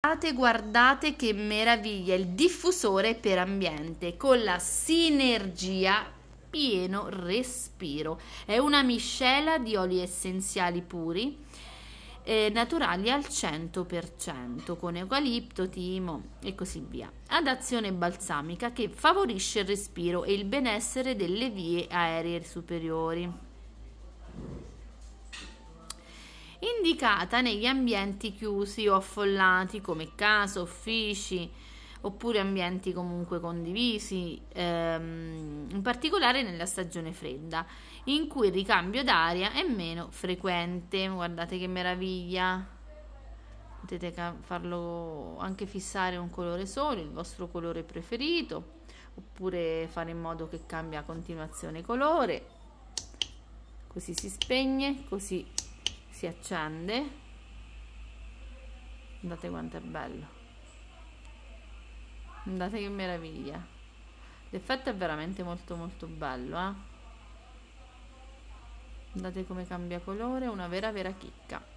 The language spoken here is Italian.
Guardate, guardate che meraviglia il diffusore per ambiente con la sinergia pieno respiro. È una miscela di oli essenziali puri, eh, naturali al 100%, con eucalipto, timo e così via, ad azione balsamica che favorisce il respiro e il benessere delle vie aeree superiori. indicata negli ambienti chiusi o affollati come casa, uffici oppure ambienti comunque condivisi, ehm, in particolare nella stagione fredda, in cui il ricambio d'aria è meno frequente. Guardate che meraviglia! Potete farlo anche fissare un colore solo, il vostro colore preferito, oppure fare in modo che cambia a continuazione colore. Così si spegne, così si accende guardate quanto è bello guardate che meraviglia l'effetto è veramente molto molto bello eh? guardate come cambia colore una vera vera chicca